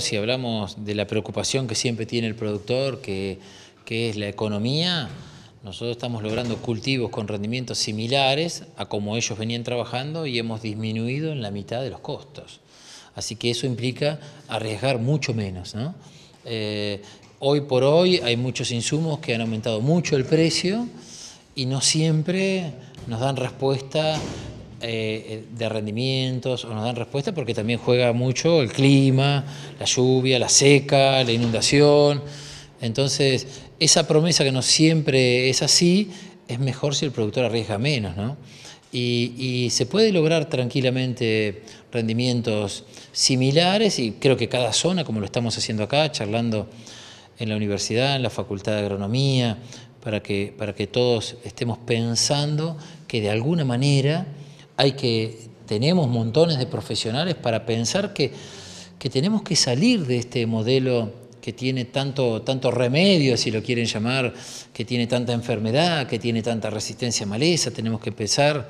Pues si hablamos de la preocupación que siempre tiene el productor, que, es la economía, nosotros estamos logrando cultivos con rendimientos similares a como ellos venían trabajando y hemos disminuido en la mitad de los costos. Así que eso implica arriesgar mucho menos. Eh, hoy por hoy hay muchos insumos que han aumentado mucho el precio y no siempre nos dan respuesta eh, eh, de rendimientos o nos dan respuesta porque también juega mucho el clima, la lluvia, la seca, la inundación. Entonces, esa promesa que no siempre es así, es mejor si el productor arriesga menos, Y, y, se puede lograr tranquilamente rendimientos similares y creo que cada zona, como lo estamos haciendo acá, charlando en la universidad, en la facultad de agronomía, para que, para que todos estemos pensando que de alguna manera que, tenemos montones de profesionales para pensar que, que tenemos que salir de este modelo que tiene tanto, tanto remedio, si lo quieren llamar, que tiene tanta enfermedad, que tiene tanta resistencia a maleza, tenemos que empezar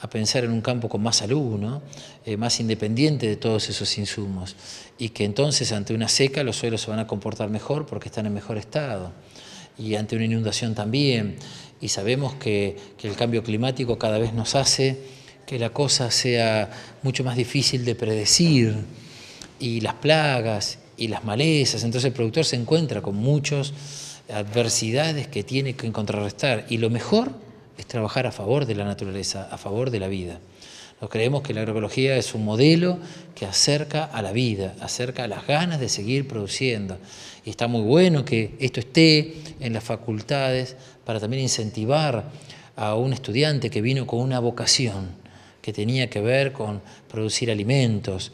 a pensar en un campo con más salud, ¿no? Eh, más independiente de todos esos insumos, y que entonces ante una seca los suelos se van a comportar mejor porque están en mejor estado, y ante una inundación también, y sabemos que el cambio climático cada vez nos hace que la cosa sea mucho más difícil de predecir y las plagas y las malezas. Entonces el productor se encuentra con muchas adversidades que tiene que contrarrestar y lo mejor es trabajar a favor de la naturaleza, a favor de la vida. Nos creemos que la agroecología es un modelo que acerca a la vida, acerca a las ganas de seguir produciendo. Y está muy bueno que esto esté en las facultades para también incentivar a un estudiante que vino con una vocación que tenía que ver con producir alimentos.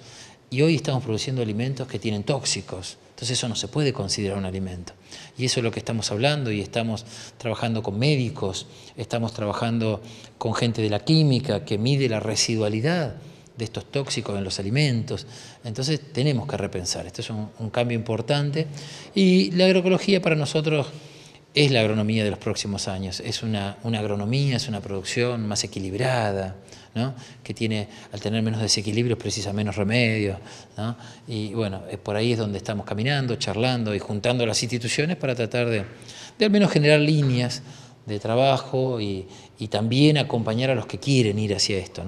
Y hoy estamos produciendo alimentos que tienen tóxicos. Entonces eso no se puede considerar un alimento. Y eso es lo que estamos hablando y estamos trabajando con médicos, estamos trabajando con gente de la química que mide la residualidad de estos tóxicos en los alimentos. Entonces tenemos que repensar. esto es un, un cambio importante. Y la agroecología para nosotros es la agronomía de los próximos años. Es una, agronomía, es una producción más equilibrada, ¿no? que tiene, al tener menos desequilibrios, precisa menos remedios. Y bueno, eh, por ahí es donde estamos caminando, charlando y juntando las instituciones para tratar de, de al menos generar líneas de trabajo y, también acompañar a los que quieren ir hacia esto.